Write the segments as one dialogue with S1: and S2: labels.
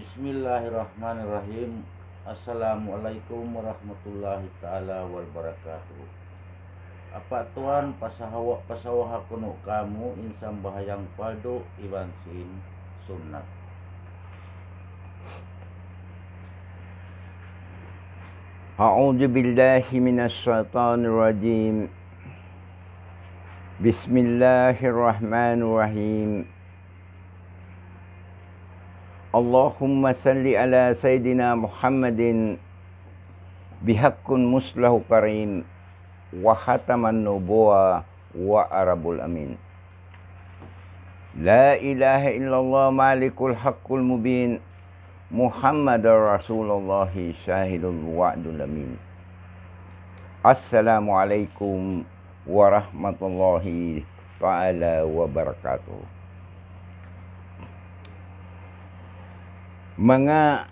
S1: Bismillahirrahmanirrahim. Assalamualaikum warahmatullahi taala wabarakatuh. Apa tuan pasahawa pasawah kuno kamu insan bahayang padu iwan sin sunnat. A'udzu billahi minasy syaithanir rajim. Bismillahirrahmanirrahim. Allahumma salli ala Sayyidina Muhammadin bihaqqun muslahu karim wa khataman nubuwa wa arabul amin La ilaha illallah malikul haqqul mubin Muhammadar Rasulullah syahidul wa'dul amin Assalamualaikum warahmatullahi ta'ala wabarakatuh mga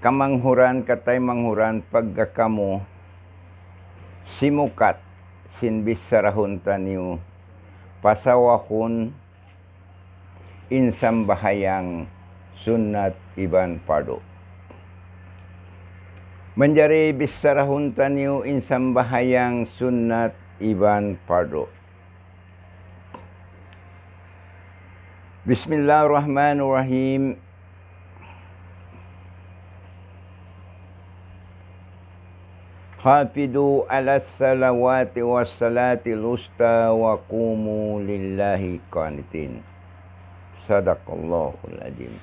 S1: kamanghuran katay manghuran pagkakamo simukat sinbis sarahunta niyo pasawakun insam bahayang sunnat iban pado menjadi bisarahunta niyo insam bahayang sunnat iban pado Bismillahirrahmanirrahim. Hafidu ala salawati wa salati lusta wa kumu lillahi qanitin. Sadaqallahul adim.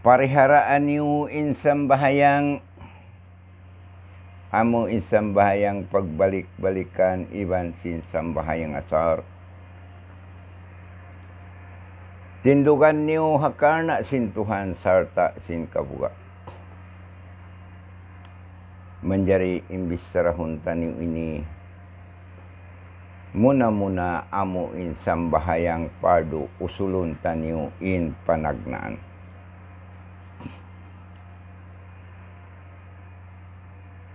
S1: Pariharaan niu insan bahayang Amo insambahayang pagbalik-balikan iban sin sambahayang asar. Tindugan niyo hakarna sin Tuhan sarta sin kabuga. Manjari imbis sarahunta niyo ini muna-muna amo insambahayang padu usulun niyo in panagnaan.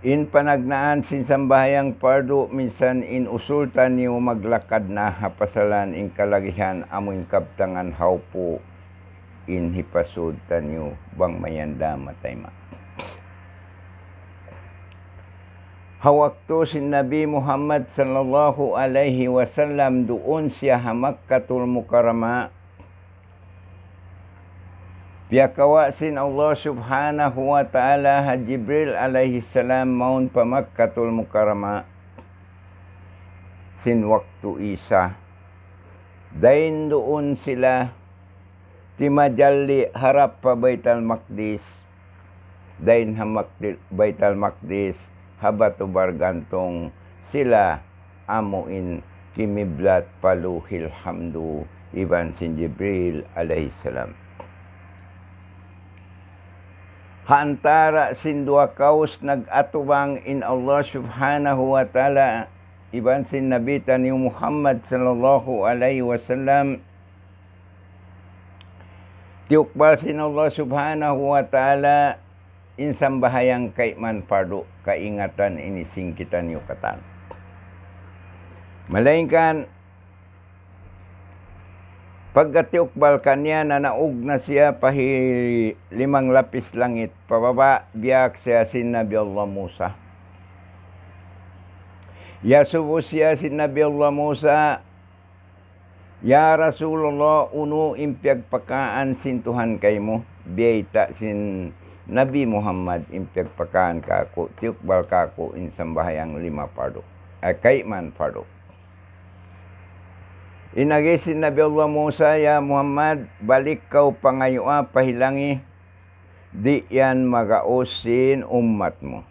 S1: In panagnaan sin sambahayang pardo minsan in usultan niyo maglakad na hapasalan in kalagihan amoy kaptangan haupo in hipasod tanyo bang mayanda matay ma. Hawakto si Nabi Muhammad sallallahu alaihi wasallam doon siya hamak katul mukarama Biakawasin Allah subhanahu wa ta'ala ha Jibril alaihi salam maun pa Mukarama sin waktu Isa. Dain doon sila timajalli harap pa Baital makdis Dain ha Makdil, Baital makdis habatu bargantong sila amuin kimiblat paluhil hamdu iban sin Jibril alaihi salam. Hantara sindua kaus nagatubang in Allah subhanahu wa ta'ala iban sin nabita ni Muhammad sallallahu alaihi wasallam tiukbal sin Allah subhanahu wa ta'ala in sambahayang kaiman pardo kaingatan ini singkitan yung Malainkan Pagkatiukbal kanya na naug na siya pahi limang lapis langit, pababa biyak siya si Nabi Allah Musa. Ya Yasubo siya si Nabi Allah Musa, Ya Rasulullah, uno impiag pakaan sintuhan kay mo, biyayta sin Nabi Muhammad impiag pakaan ka kako, tiukbal kako in sambahayang lima pardo, ay kay man pardo. Inagisin na Allah Musa ya Muhammad, balik kau pangayua pahilangi, di yan magausin umat mo.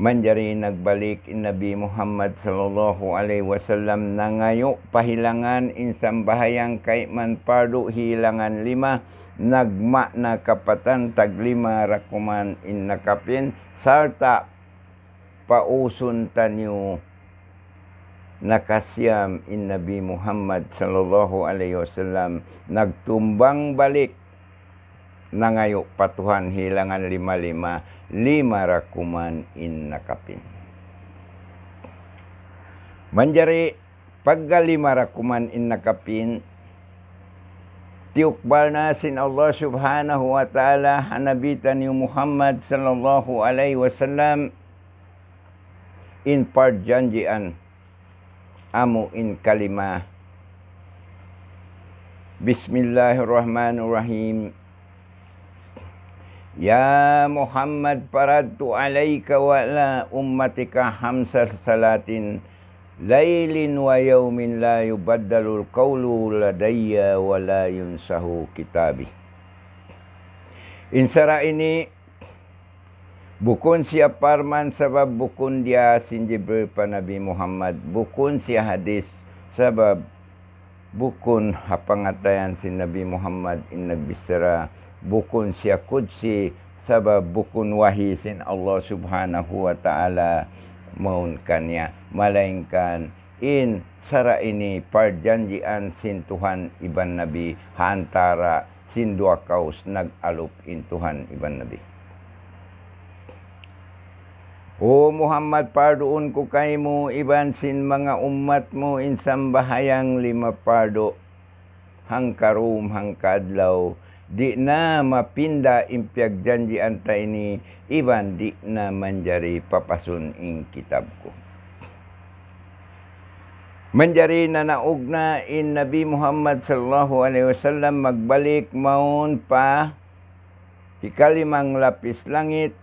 S1: Manjari nagbalik in Nabi Muhammad sallallahu alaihi wasallam na ngayo pahilangan insang bahayang kay manpardo hilangan lima nagma na kapatan taglima rakuman in nakapin sarta pauson tanyo nakasiyam in Nabi Muhammad sallallahu alaihi wasallam nagtumbang balik nangayo patuhan hilangan lima lima lima rakuman in nakapin manjari pagka lima rakuman in nakapin tiukbal na sin Allah subhanahu wa ta'ala hanabitan ni Muhammad sallallahu alaihi wasallam in perjanjian amu in kalimah Bismillahirrahmanirrahim Ya Muhammad faratu alaika wa ala ummatika hamsas salatin lailin wa yaumin la yubaddalul qawlu ladayya wa la yunsahu kitabih Insara ini Bukun siya parman sebab bukun dia sin Jibril pa Nabi Muhammad. Bukun siya hadis sebab bukun hapangatayan sin Nabi Muhammad in nagbisara. Bukun siya kudsi sebab bukun wahi sin Allah subhanahu wa ta'ala maun kanya. Malainkan in sara ini perjanjian sin Tuhan iban Nabi hantara sin dua kaus nag-alup in Tuhan iban Nabi. O Muhammad, pardoon ko kay mo, ibansin mga umat mo, in sambahayang lima pardo, hangkarum, hangkadlaw, di na mapinda impyag janji anta ini, iban di na manjari papasun ing kitab ko. Manjari na naog in Nabi Muhammad sallallahu alaihi wasallam magbalik maun pa ikalimang lapis langit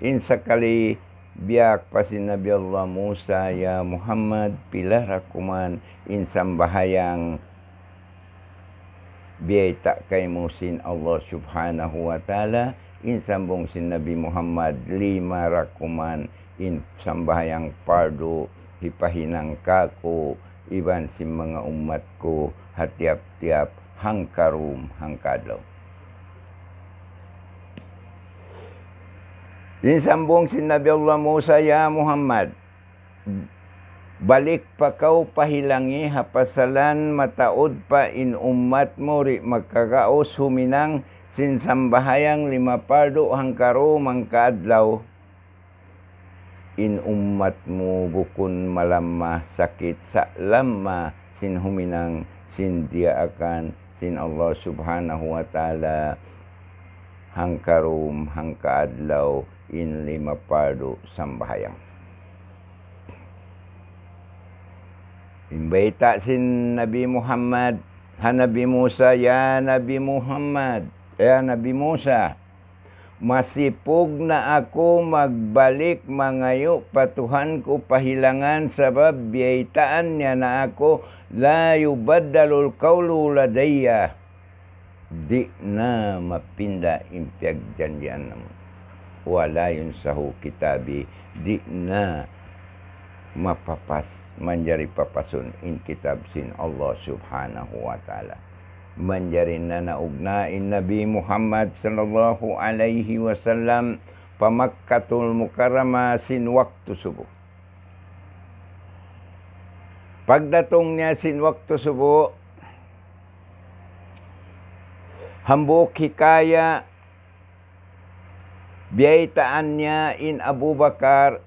S1: In sakali biak pasin Nabi Allah Musa ya Muhammad pilih rakuman insan sambahayang biay tak kai musin Allah Subhanahu wa taala in sambung sin Nabi Muhammad lima rakuman in sambahayang pardu hipahinang kaku iban sin mga umatku hatiap-tiap hangkarum hangkadlong Linsambong si Nabi Allah Musa, Ya Muhammad, Balik pa kau pahilangi hapasalan mataod pa in ummat mo ri magkakaos huminang sinsambahayang lima pardo hangkaro mangkaadlaw in ummat mo bukun malama sakit sa lama sin huminang sin dia akan sin Allah subhanahu wa ta'ala hangkarom hangkaadlaw in lima padu sambahayang. Imbaita sin Nabi Muhammad, ha Nabi Musa, ya Nabi Muhammad, ya Nabi Musa. Masipog na ako magbalik mangayo patuhan ko pahilangan sabab biyaitaan niya na ako la yubaddalul qawlu ladayya. Di na mapinda impiag janjian namun. wala yun sa hukitabi di na mapapas manjari papasun in kitab sin Allah subhanahu wa ta'ala manjari na naugnain Nabi Muhammad sallallahu alaihi wasallam pamakkatul mukarama sin waktu subuh pagdatong niya sin waktu subuh hambok hikaya biaitaannya in Abu Bakar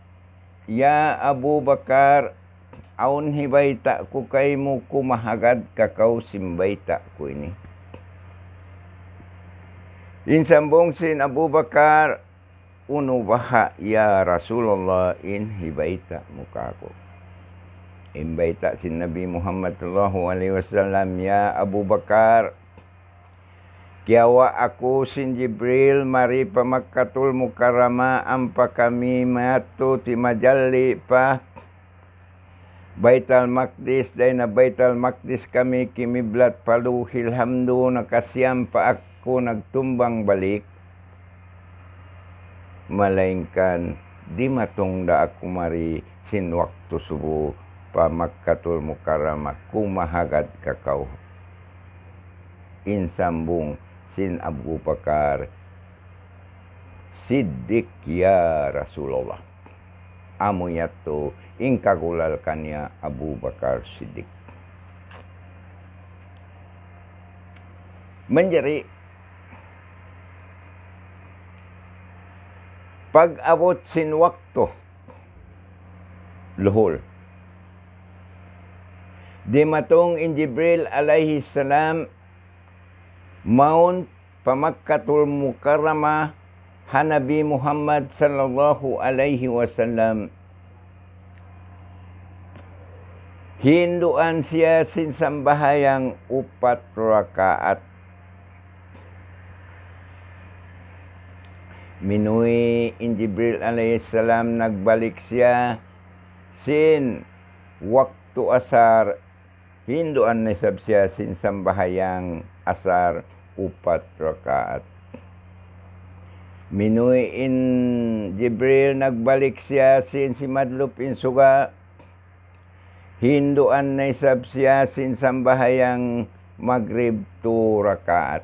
S1: ya Abu Bakar aun hibaita ku kaimu ku mahagad kakau simbaita ku ini in sambung sin Abu Bakar unu baha ya Rasulullah in hibaita mukaku in baita sin Nabi Muhammad sallallahu alaihi wasallam ya Abu Bakar Kiawa aku sin Jibril mari pamakatul mukarama ampa kami matu ti majalli pa Baital Maqdis na Baital Maqdis kami kimi blat palu hilhamdu nakasiyam pa aku nagtumbang balik malainkan di matungda aku mari sin waktu subuh pamakatul mukarama kumahagad kakau insambung sin Abu Bakar Siddiq ya Rasulullah amuyatu ingkagulalkannya Abu Bakar Siddiq menjadi pag-abot sin waktu luhol di matong in Jibril alaihi salam Mount Pamakkatul Mukarramah Hanabi Muhammad sallallahu alaihi wasallam Hinduan siya sambahayang upat rakaat Minui in Jibril alaihissalam nagbalik siya sin waktu asar hinduan nisab siya sambahayang asar upat rakaat. Minuin Jibril nagbalik siya sin si Madlupin suga. Hinduan na isab siya sin sambahayang Maghrib to rakaat.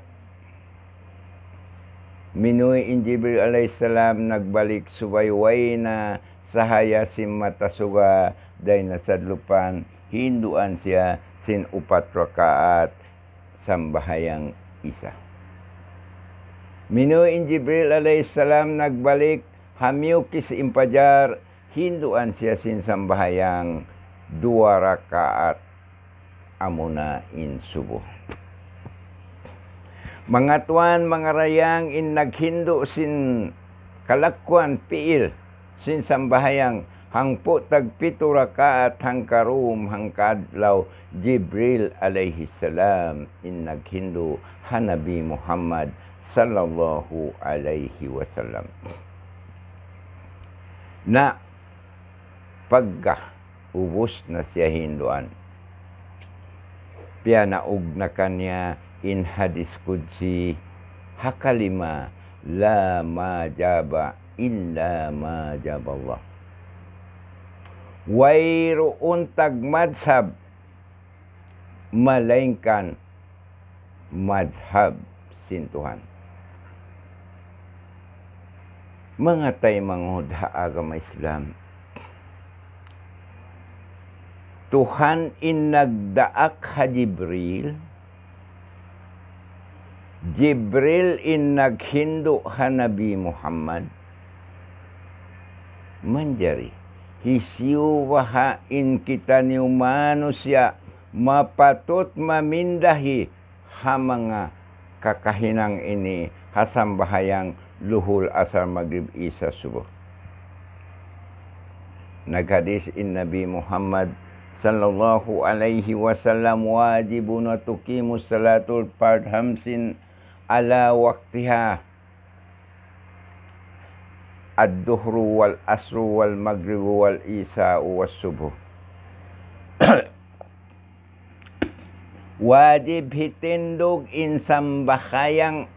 S1: Minuin Jibril alay salam nagbalik subayway na sahaya si Matasuga day nasadlupan. Hinduan siya sin upat rakaat sambahayang isa. Minuin Jibril salam nagbalik hamiukis impajar hinduan siya sinsambahayang dua rakaat amuna in subuh. Mga tuan, mga rayang in naghindo sin kalakuan piil sin sambahayang hangpo tag pito rakaat hangkarum hangkadlaw Jibril alayhi salam in naghindo Nabi Muhammad sallallahu alaihi wasallam. Na paggah ubus na siya hinduan. Pia naug na kanya in hadis kudsi hakalima la majaba illa majaba Allah. Wairuun tagmadsab malengkan mazhab Sintuhan. Mengatai menghuda agama Islam. Tuhan innagdaak ha Jibril. Jibril innaghindu ha Nabi Muhammad. Manjari. Hisiuwaha in kita ni manusia mapatot mamindahi hamanga kakahinang ini hasam bahayang luhul asal magrib isa subuh. Nagadis in Nabi Muhammad sallallahu alaihi wasallam wajibun tuqimu salatul fard hamsin ala waqtiha ad-duhru wal asru wal maghrib wal isa was subuh wajib hitindog insambahayang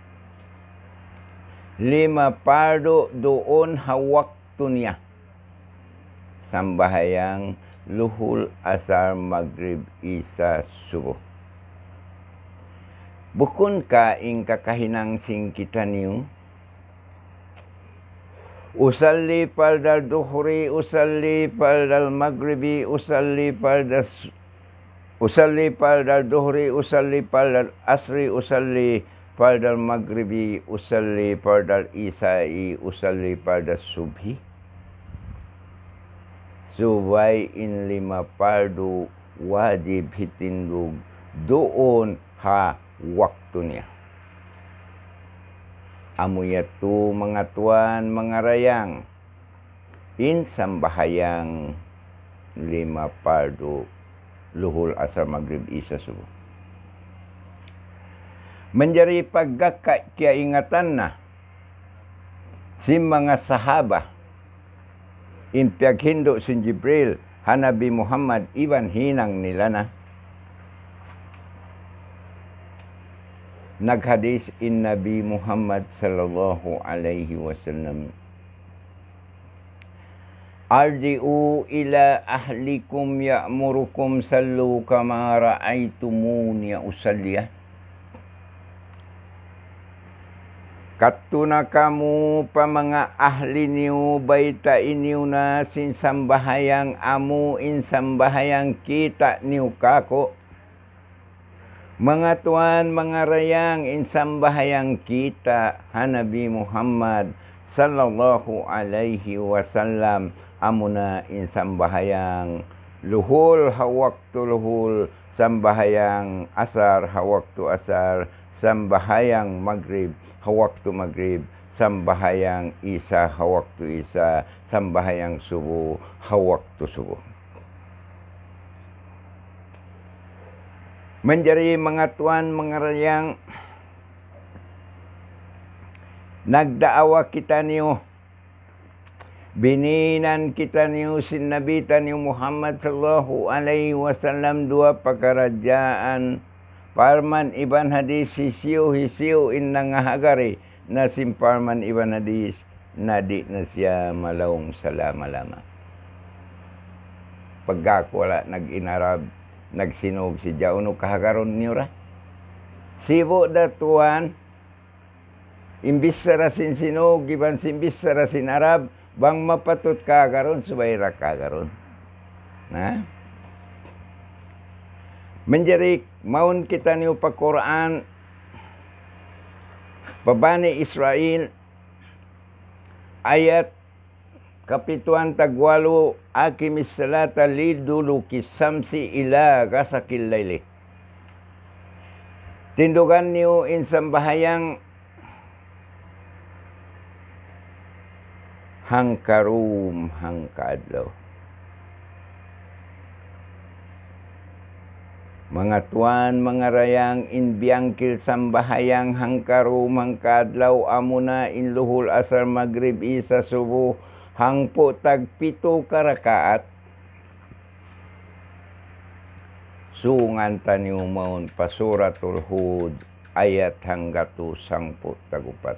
S1: lima pardo doon hawakto niya. Sambahayang luhul asar maghrib isa subuh. Bukun ka ing kakahinang singkitan niyo. Usalli paldal duhuri, usalli paldal maghribi, usalli paldal usalli pada duhri usalli pada asri usalli pada maghribi usalli pada isai usalli pada subhi Suwai in lima pardu wajib hitindu doon ha waktunya. Amu yatu mengatuan mengarayang in sambahayang lima pardu Luhul asar maghrib isya subuh menjadi paggakak kia ingatan na si mga sahabah in Hindu sun Jibril Hanabi Muhammad iban hinang nila na naghadis in Nabi Muhammad sallallahu alaihi wasallam Arji'u ila ahlikum ya'murukum sallu kama ra'aitumuni usalliyah. Katuna kamu pamanga ahli niu baita iniu na sin sambahayang amu in sambahayang kita niu kako. Mga tuan, mga rayang in sambahayang kita Hanabi Muhammad sallallahu alaihi wasallam amuna in sambahayang luhul hawaktu luhul sambahayang asar hawaktu asar sambahayang maghrib hawaktu maghrib sambahayang isa hawaktu isa sambahayang subuh hawaktu subuh Menjadi mga tuan mga rayang nagdaawa kita niyo Bininan kita niyo sinabitan ni Muhammad sallallahu alaihi wasallam dua pakarajaan Parman Iban Hadis hisiu hisiu inna hagari na simparman Iban Hadis nadi na siya malawong salama lama. Pagkako nag-inarab, nagsinog si Jauno kahagaron niyo ra. Sibo datuan, imbis sa rasin sinog, iban simbis sa rasin Arab, Bang mapatut ka karon subaira ka karon. Nah. Menjerik maun kita ni upa Quran babani Israel ayat kapituan tagwalo akimis salata lidulu kisamsi ila kasakil laili. Tindugan niyo insang bahayang hangkarum hangkadlaw. Mga tuan, mga rayang, inbiangkil sambahayang, hangkarum, hangkadlaw, amuna, inluhul asar magrib, isa subuh, hangpo tagpito karakaat sungan taniumaon pasuratul hud ayat hanggatu sangpo tagupat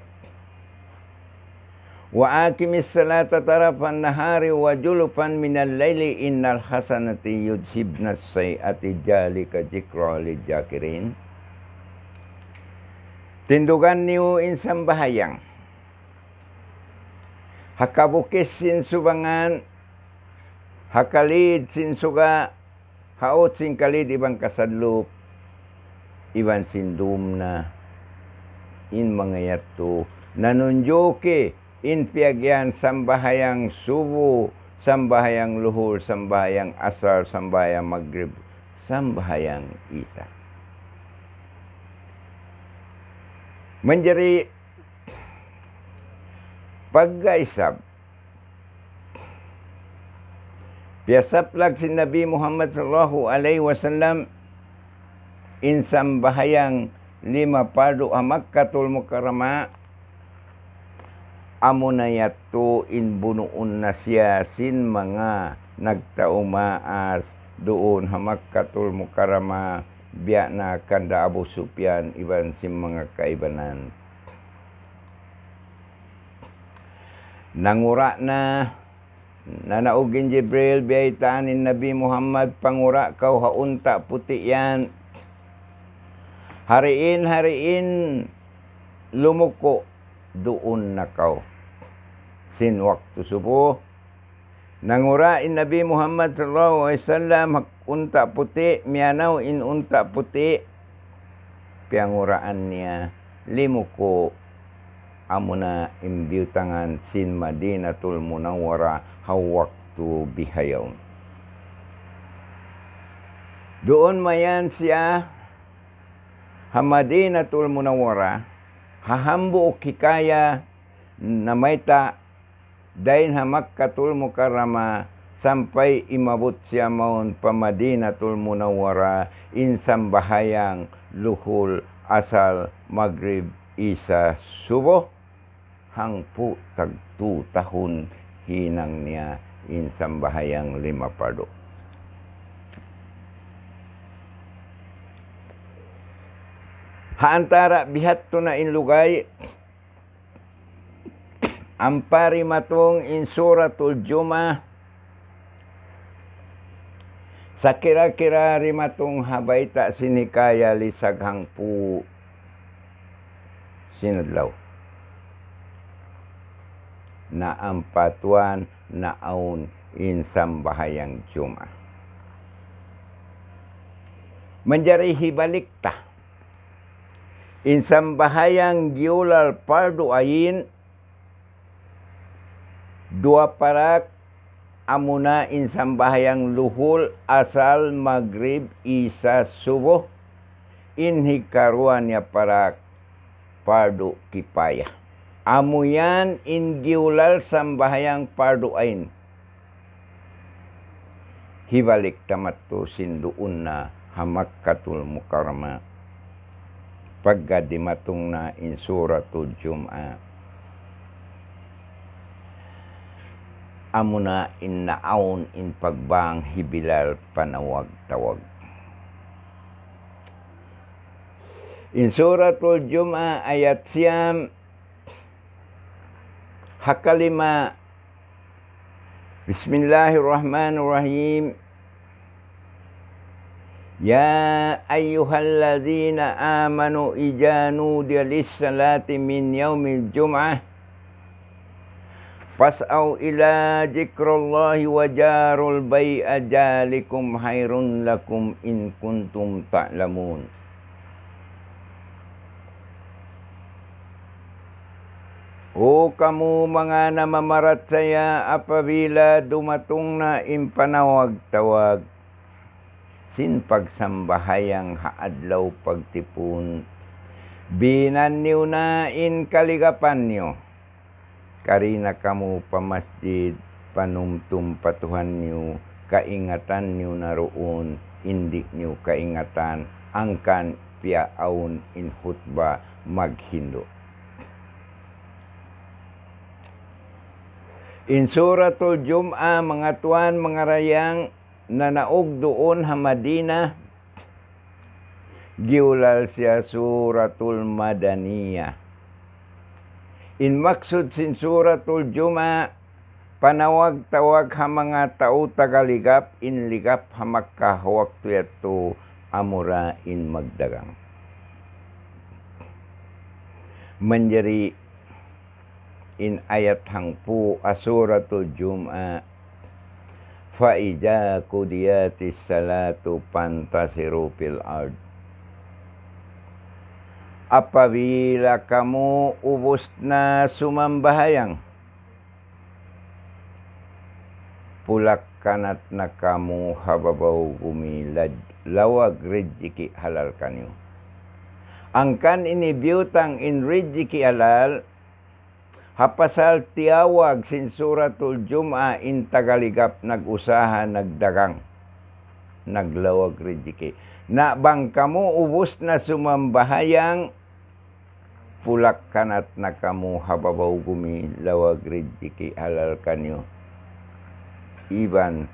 S1: Wa aqimis salata tarafan nahari wa julufan minal laili innal hasanati yudhibnas sayati jalika jikra jakirin. Tindukan niu insan bahayang. Hakabukis sin subangan. Hakalid sin suga. Haot sin kalid ibang kasadlup. ibang sin dumna. In mga yato. Nanunjoke. Nanunjoke inpiagyan sambahayang subo, sambahayang luhur, sambahayang asar, sambahayang maghrib, sambahayang isa. Manjari, paggaisap, Piasaplag si Nabi Muhammad sallallahu alaihi wasallam in sambahayang lima padu amakkatul mukarrama amo na yato inbunuon na siya sin mga nagtaumaas doon hamak katul mukarama biya na kanda abo supyan iban sin mga kaibanan. Nangura na Nanaugin Jibril biyaitaan ni Nabi Muhammad pangura kau haunta puti yan. Hariin hariin lumuko doon na kau. sin waktu subuh nangurain Nabi Muhammad sallallahu alaihi wasallam unta putih mianau in unta putih pianguraannya limuku amuna imbiutangan sin Madinatul Munawwara waktu bihayaum doon mayan siya Hamadinatul Munawwara hahambu kikaya namaita Dain hamak katul mukarrama sampai imabot siya maon pamadinatul munawara insang insambahayang luhul asal magrib isa subo hangpu tagtu tahun hinang niya insang bahayang lima pado. Haantara bihat to na inlugay Ang parimatong in suratul Jumah sa kira-kira rimatong habay sinikaya lisaghang pu sinadlaw na ang patuan na aun in sambahayang Jumah. Menjari hibalik ta. In sambahayang giulal pardu ayin dua parak amuna insan bahayang luhul asal maghrib isa subuh inhi karuannya parak padu kipayah amuyan indiulal sambahayang padu ain hibalik tamattu sinduunna hamakkatul mukarrama paggadimatungna in suratul jum'ah amuna in in pagbang hibilal panawag tawag in suratul Juma ayat siyam hakalima Bismillahirrahmanirrahim Ya ayyuhalladzina amanu ijanu dia lissalati min yaumil jum'ah Pas'aw ila dikrullahi wa jarul bay'a dalikum hayrun lakum in kuntum ta'lamun. O kamu mga namamarat saya apabila dumatong na impanawag-tawag, sin pagsambahayang haadlaw pagtipon, binan niyo na in kaligapan niyo karina kamu pamasjid panumtum patuhan niyo kaingatan niyo naruun indik niyo kaingatan angkan piaon in hutba maghindo In suratul Jum'a mga tuan mga rayang nanaog doon hamadina giulal siya suratul madaniyah In maksud sin suratul Juma panawag tawag ha mga tao tagaligap in ligap ha makkahawak tuyato amura in magdagang. Menjadi in ayat hangpu asuratul Jum'a faida kudiyatis salatu pantasiru fil ard apabila kamu ubos na sumambahayang, pulak kanat na kamu hababaw gumilad, lawag rejiki halal kanyo. Ang kan inibiyutang in rejiki halal, hapasal tiawag sinsuratul juma in tagaligap nagusaha nagdagang, naglawag rejiki na kamu ubos na sumambahayang pulak kanat na kamu hababaw gumi lawag ridiki alal kanyo iban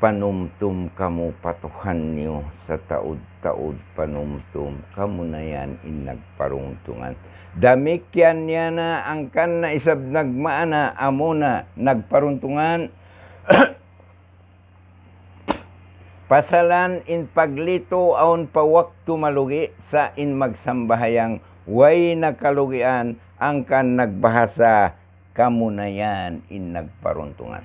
S1: panumtum kamu patuhan niyo sa taud taod panumtum kamu na yan in nagparungtungan damikyan niya na ang kan na isab nagmaana amo na nagparuntungan Pasalan in paglito aon pawak malugi sa in magsambahayang way nakalugian ang kan nagbahasa kamunayan in nagparuntungan.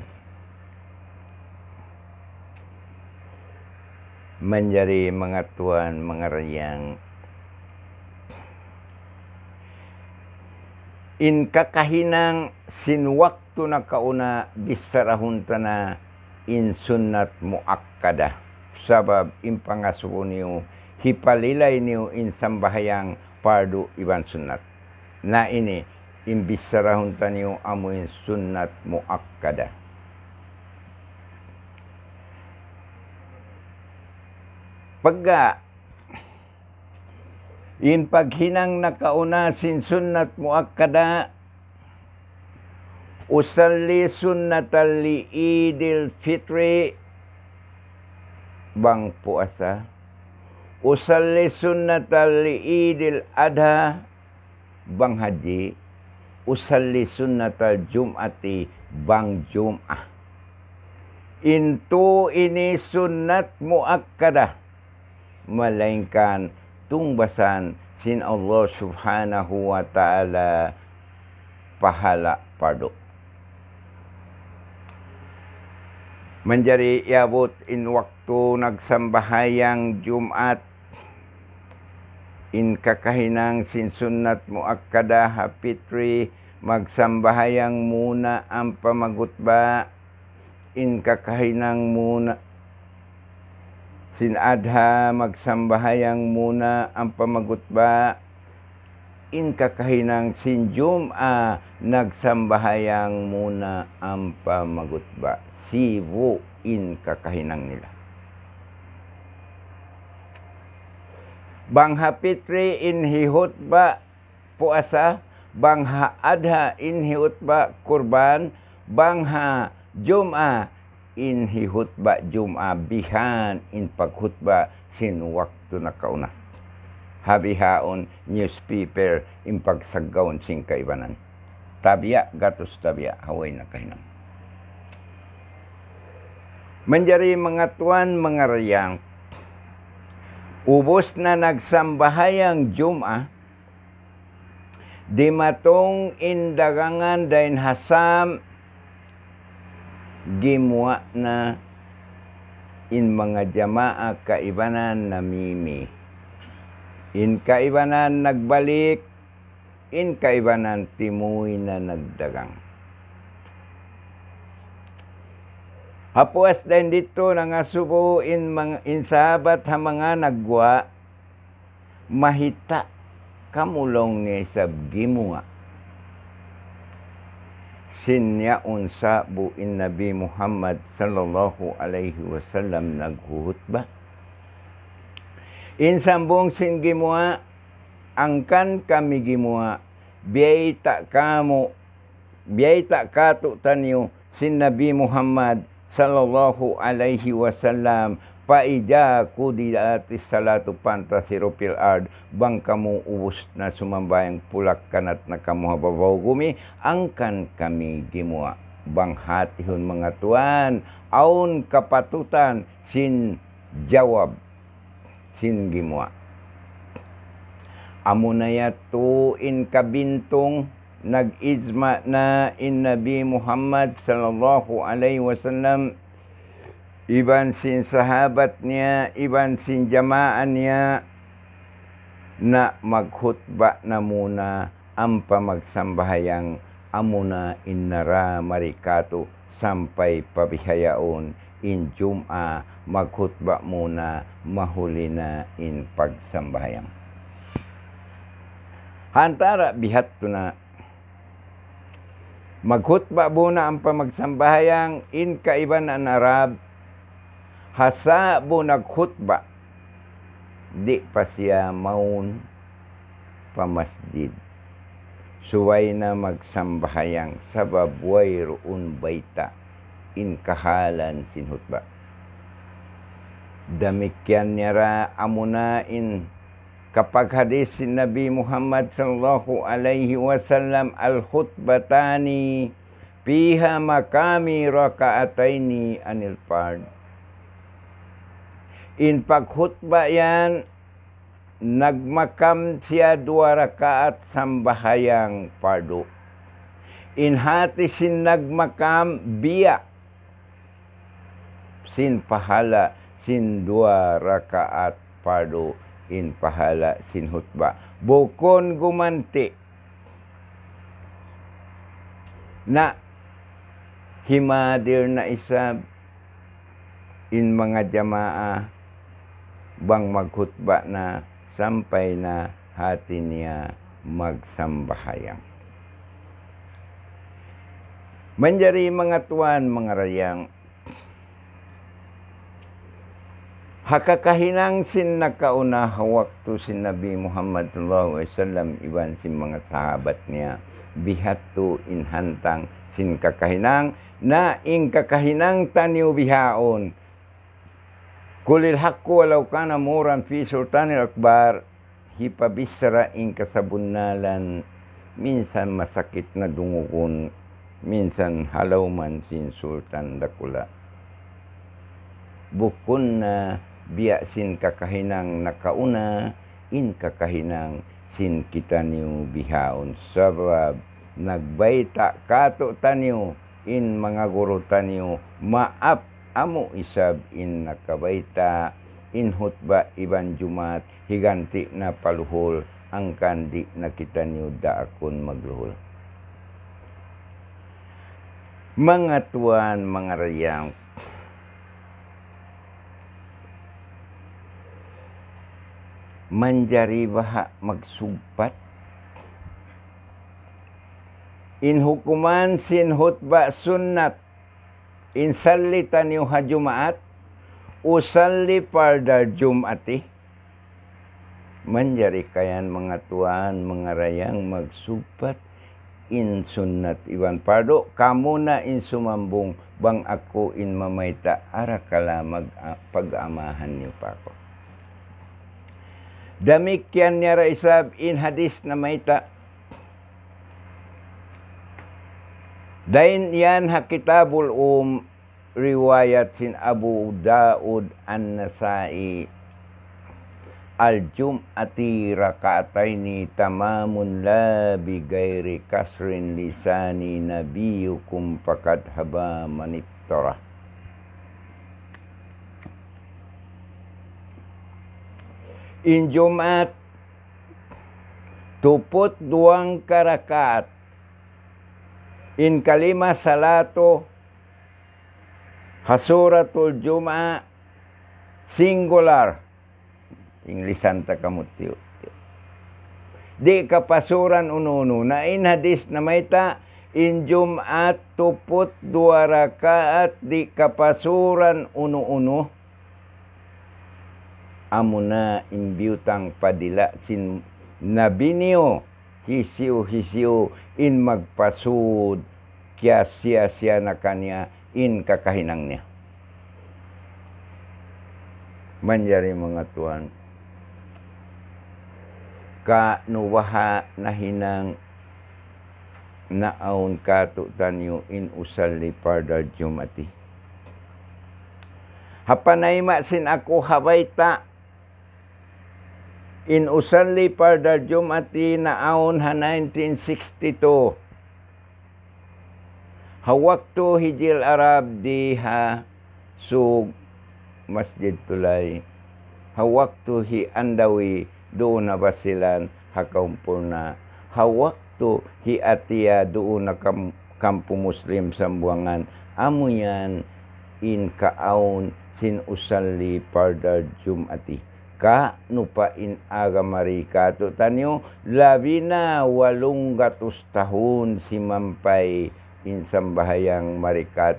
S1: Manjari mga tuan, mga rayang, in kakahinang sinwaktu na kauna bisarahunta na in sunnat muakkada sabab impangasuo niyo hipalilay niyo insambahayang pardo iban sunat na ini imbis sarahunta niyo amuin sunat muakkada pagka in paghinang nakauna sin sunnat muakkada usalli sunnatal idil fitri bang puasa usalli sunnatal idil adha bang haji usalli sunnatal jum'ati bang jum'ah intu ini sunnat muakkadah melainkan tumbasan sin Allah subhanahu wa ta'ala pahala padu Manjari iabot in waktu nagsambahayang Jumat in kakahinang sinsunat mo akada hapitri magsambahayang muna ang pamagutba in kakahinang muna sinadha magsambahayang muna ang pamagutba in kakahinang sinjuma nagsambahayang muna ang pamagutba in kakahinang nila. Bangha hapitri in hihot ba puasa, Bangha Adha in hihot ba kurban, Bangha juma in hihot ba juma bihan in paghutba sin waktu na kauna. Habihaon newspaper in pagsaggaon sing kaibanan. Tabiya gatos tabiya haway na kahinang. Manjari mga tuwan, mga riyang. Ubos na nagsambahayang Juma, di matong indagangan dahin hasam, gimwa na in mga jamaa kaibanan namimi. In kaibanan nagbalik, in kaibanan timuy na nagdagang. Hapuas din dito na nga subuin mga insabat ha mga nagwa mahita kamulong ni sabgi mo nga. Sinya unsa buin Nabi Muhammad sallallahu alaihi wasallam naghuhutba. Insambong sin gimua, angkan kami gimua biyay ta kamo biyay ta kato tanyo sin Nabi Muhammad sallallahu alaihi wasallam Faida kudilati salatu pantasiru fil ard bang kamu ubus na sumambayang pulak kanat na kamu hababaw gumi angkan kami gimua bang hatihun mengatuan aun kapatutan sin jawab sin gimua amunaya tuin kabintong nag-ijma na in Nabi Muhammad sallallahu alaihi wasallam iban sin sahabat niya, iban sin jamaan niya na maghutba na muna ang pamagsambahayang amuna innara marikato sampay pabihayaon in Jum'a maghutba muna mahuli na in pagsambahayang. Hantara bihat na Maghutba muna ang pamagsambahayang in kaiban ang Arab. Hasa bo naghutba. Di pa siya maun pamasjid. Suway na magsambahayang sa babuay roon baita in kahalan sinhutba. Damikyan niya ra amuna in kapag hadis si Nabi Muhammad sallallahu alaihi wasallam al-khutbatani piha makami rakaataini anil fard. In paghutba yan, nagmakam siya dua rakaat sambahayang in hati sin nagmakam biya. Sin pahala sin dua rakaat pardo in pahala sin sinhutba. Bukon gumanti na himadir na isa in mga jamaa bang maghutba na sampay na hati niya magsambahayang. Manjari mga tuwan, mga rayang, Hakakahinang sin nakauna waktu sin Nabi Muhammad sallallahu alaihi wasallam iban sin mga sahabat niya bihato inhantang sin kakahinang na ing kakahinang taniw bihaon kulil hakko walau kana muran fi sultanil akbar hipabisra ing kasabunalan minsan masakit na dungugon minsan halaw man sin sultan dakula bukon na biya sin kakahinang nakauna in kakahinang sin kita niyo bihaon sabab nagbayta kato tanyo in mga guro tanyo maap amo isab in nakabayta in hutba iban jumat higanti na paluhol ang kandi na kita niyo daakon magluhol mga tuan mga rayang Menjari bahak magsubat in hukuman sin hutba sunnat in salli taniuha jumaat usalli pada jumati menjadi kayan mengatuan mengarayang magsubat in sunnat iwan padok kamu na in sumambung bang aku in mamaita arakala mag pagamahan niyo pa ako Damikyan niya raisab in hadis na maita. Dain yan hakitabul um riwayat sin Abu Daud an-Nasai al-jum'ati raka'ataini tamamun la bi ghairi kasrin lisani nabiyukum faqad haba maniftara in Jumat tupot duang karakat in kalima salato hasuratul juma singular English ta kamutyo di kapasuran ununo na in hadis na mayta in jumat tupot dua rakaat di kapasuran uno-uno amo na imbyutang padila sin nabinio hisiu hisiu in magpasud kya siya siya na kanya in kakahinang niya. Manjari mga tuan, kanuwaha na hinang naon kato tanyo in usal ni Pardar Jumati. Hapanay ma sin ako habay ta in Usanli Pardadium at inaon ha 1962. Hawak to hijil Arab di ha sug masjid tulay. Hawak to hi andawi doon na basilan hakampurna. Hawak to hi atiya doon na kam kampo muslim sa buwangan. Amo yan in kaon sin usanli pardar jumati ka nupain aga marikato tanyo labi na walong gatos tahun si mampay insang bahayang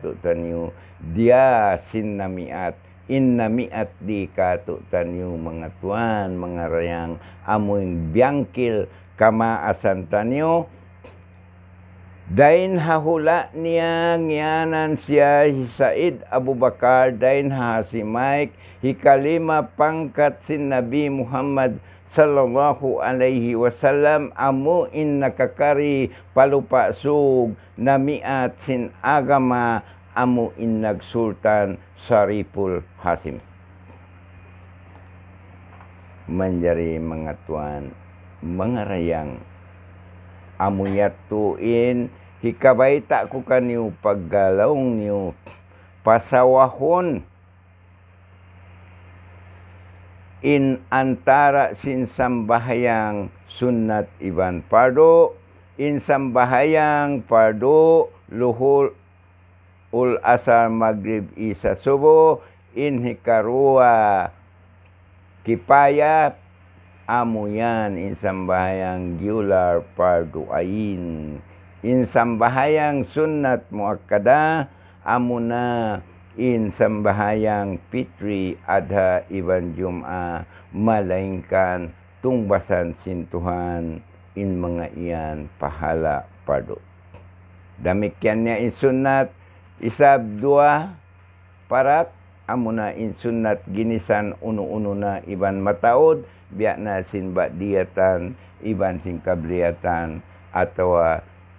S1: to tanyo dia sinamiat innamiat di ka to tanyo mga tuan mga rayang amoy kama kamaasan tanyo Dain hahula niya ngianan siya hi Said Abu Bakar dain hahasi Mike hikalima pangkat sin Nabi Muhammad sallallahu alaihi wasallam amu inna kakari palupa sug namiat sin agama amu innag sultan saripul hasim menjadi mengatuan mengerayang amuyatuin Hikabayta ko ka paggalaw niyo pasawahon in antara sin sambahayang sunnat iban pardo in sambahayang pardo luhul ul asar maghrib isa subo in hikarua kipaya amuyan in sambahayang gular pardo ayin insam bahayang sunnat muakkadah amuna insam bahayang fitri adha iban jum'ah melainkan tungbasan sintuhan in mengaian pahala padu. Demikiannya in sunat isab dua parat amuna in sunat ginisan unu-ununa iban mataud biakna sin ba'diyatan iban singkabliatan atau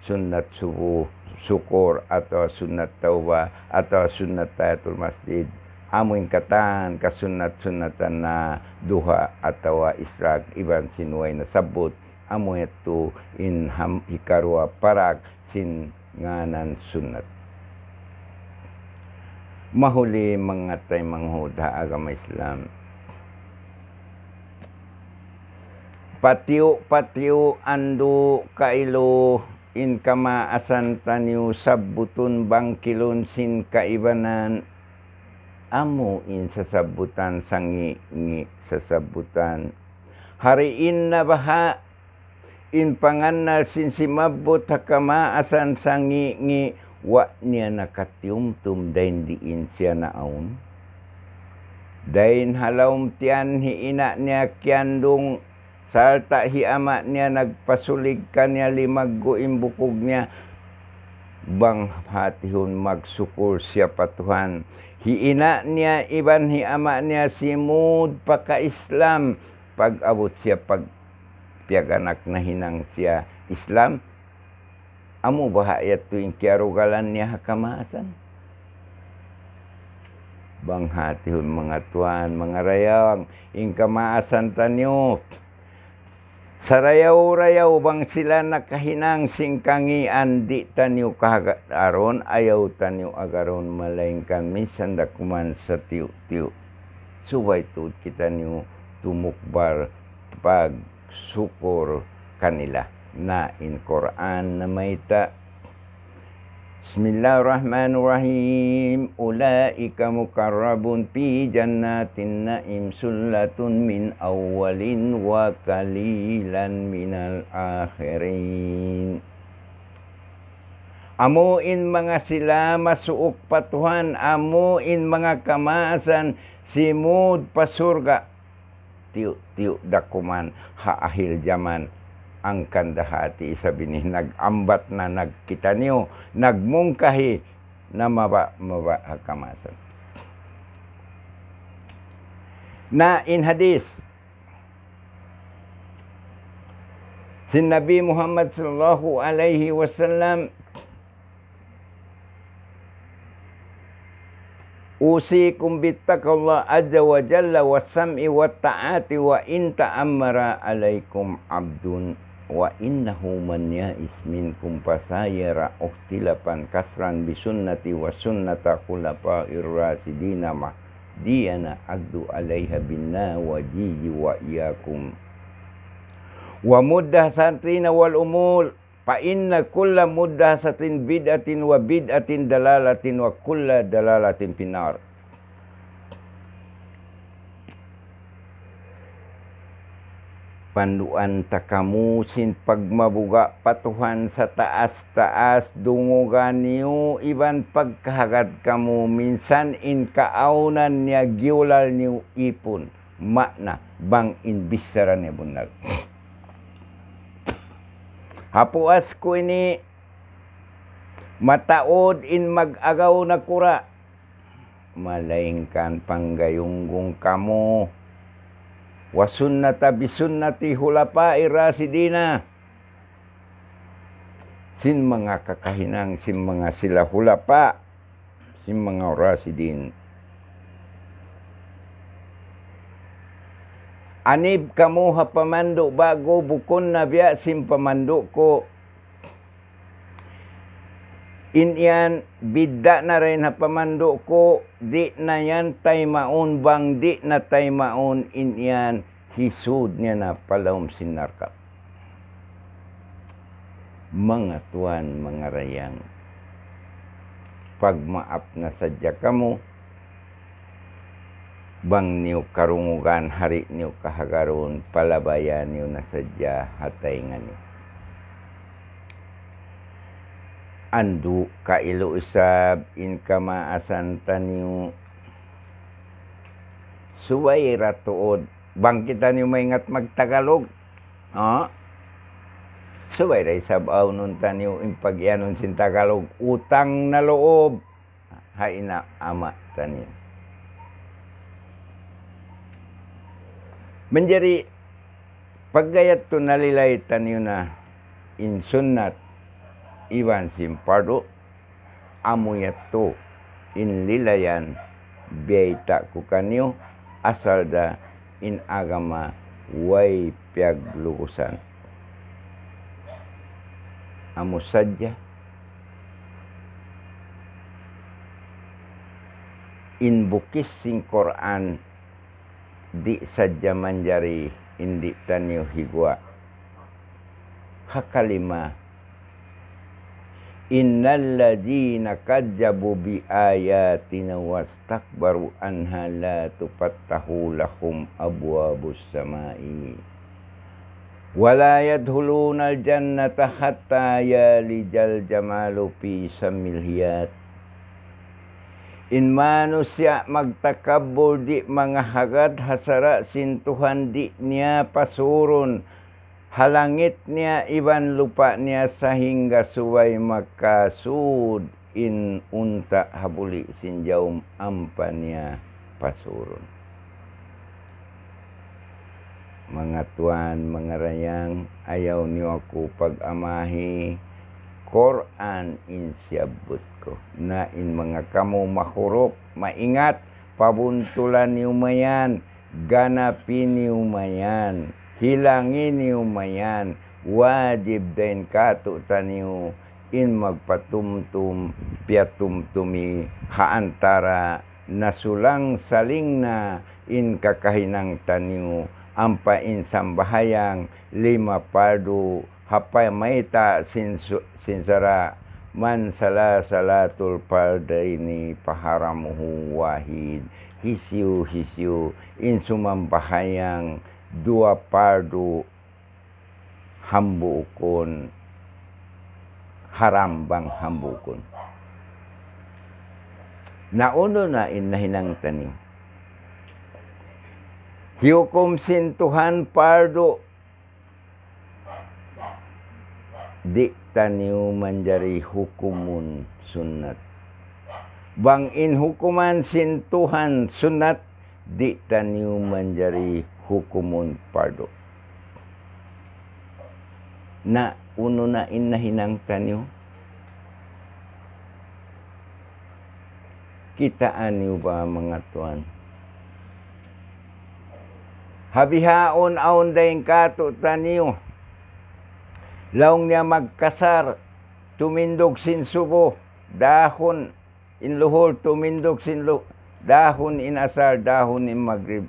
S1: sunat subuh syukur atau sunat taubah atau sunat tayatul masjid amuin katan kasunat sunatan na duha atau israk iban sinuay na sabut amuin tu in ham hikarwa parak sin nganan sunat mahuli mengatay manghuda agama Islam patiu patiu andu kailu in kama asantaniu sabbutun bangkilun sin kaibanan amu in sesabutan sangi ngi sesabutan hari in nabaha in panganal sin simabut hakama asan sangi ngi wa niya nakatiumtum dain diin siya naon dain halaum tian hiina niya kiandung Salta hi ama niya, nagpasulig kanya, limaggo imbukog niya. Bang hatihon magsukol siya patuhan. Hiina niya, iban hi ama niya, simud paka-Islam. Pag-abot siya, pag piyaganak na hinang siya Islam, amo bahayat tuing kiarugalan niya hakamasan. Bang hatihon mga tuan, mga rayawang, ingkamaasan tanyo. Sarayaw-rayaw bang sila nakahinang singkangian di tanyo kahagat ayaw tanyo agaron malain kan minsan dakuman sa tiyo-tiyo. Subay so, tuod kita niyo tumukbar pag sukor kanila na in Quran na may ta Bismillahirrahmanirrahim. Ulaika mukarrabun fi jannatin na'im sullatun min awwalin wa kalilan minal akhirin. Amuin mga sila masuok patuhan, amuin mga kamasan, simud pasurga. Tiuk-tiuk dakuman haahil jaman. ang kandahati isabini nagambat na nagkita niyo nagmungkahi na maba maba kamasan na in hadith si Nabi Muhammad sallallahu alaihi wasallam usikum bittaqallah azza wa jalla wa sam'i wa ta'ati wa in ta'ammara alaikum abdun wa innahu man ya'is minkum fasayara uhtilapan kasran bisunnati wa sunnata khulafa'ir rasidina mahdiyana addu alaiha binna wa jiji wa iyakum wa muddah satrina wal umul fa inna kulla muddah satin bid'atin wa bid'atin dalalatin wa kulla dalalatin finar panduan ta sin pagmabuga patuhan sa taas-taas dungugan niyo iban pagkahagat kamu minsan in kaaunan niya giulal niyo ipon makna bang inbistara niya bunag hapuas ko ini mataod in magagaw na kura malayingkan panggayunggong kamo wa sunnata bi sunnati hulafa'i rasidina sin kakahinang, sin mengasila hulapa sin mengarasidin Anib kamu ha bago bukun nabiak sim pamanduk ko Inyan, bidda na rin hapamando ko, di na yan tay maon bang, di na tay maon inyan, hisud niya na palaom sinarkap. Mga tuan, mga rayang, pag na sadya ka bang niyo karungugan hari niyo kahagaron palabayan niyo nasadya hatay nga niyo. andu ka ilo usab in kamaasan tanyo suway ratuod bangkitan niyo maingat magtagalog ha suway ray sabaw nun tanyo impagyanon sin tagalog utang na loob ha ina ama tanyo menjadi paggayat to nalilay tanyo na insunnat Ivan amu amuyato in lilayan beita kukaniu asalda in agama way piaglukusan. amu saja in bukis sing Quran di saja manjari indi tanyo higwa. Hakalima Innal ladzina kadzabu bi ayatina wastakbaru anha la tufattahu lahum abwabus samai wala yadkhuluna al-jannata hatta yalijal jamalu fi samil In manusia magtakabul di mga hagat hasara sintuhan di niya pasurun halangit niya iban lupa niya sa hingga suway makasud in unta habuli sinjaum ampa niya pasuron mga tuan, mga rayang, ayaw niyo ako pag-amahi, Quran insyabot ko, na in mga kamu makurok, maingat, pabuntulan niyo mayan, ganapin niyo mayan, hilangin niyo mayan, wajib din kato taniyo in magpatumtum piatumtumi haantara nasulang saling na in kakahinang taniyo ang painsambahayang lima padu hapay maita sinsu, sinsara man sala salatul ini paharamuhu wahid hisyu hisyu in sumambahayang dua padu hambukun haram bang hambukun nauno na inahinang tani hiukum sintuhan pardu di taniu manjari hukumun sunat bangin hukuman sintuhan sunat di taniu manjari Hukumon Pardo. Na uno na inahinang tanyo, kitaan niyo ba mga tuan? Habihaon aon dayeng kato tanyo. Laong niya magkasar, tumindog sin subo, dahon inluhol, tumindog sin dahon in inasar, dahon in magrib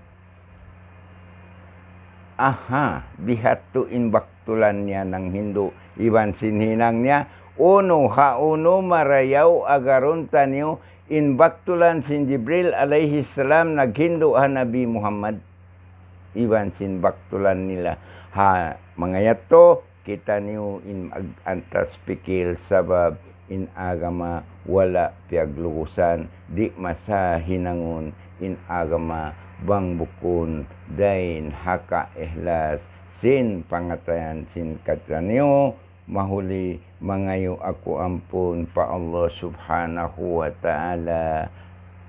S1: aha, bihatu inbaktulan niya ng Hindu. Iban sinhinang niya, uno hauno marayaw agaron tanyo inbaktulan sin Jibril alayhi salam naghindo ha Nabi Muhammad. Iban sinbaktulan nila. Ha, mga yato, kita niyo in antas pikil sabab in agama wala piaglugusan di masahinangon in agama Bang bukun dain haka ikhlas sin pangatayan sin katanio mahuli mangayo aku ampun pa Allah subhanahu wa ta'ala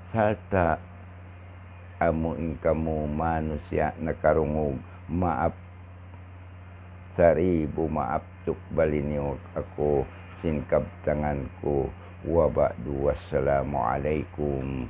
S1: sata amuin kamu manusia nakarungog maap saribu maap niyo ako sin kabtangan ko wabadu wassalamu alaikum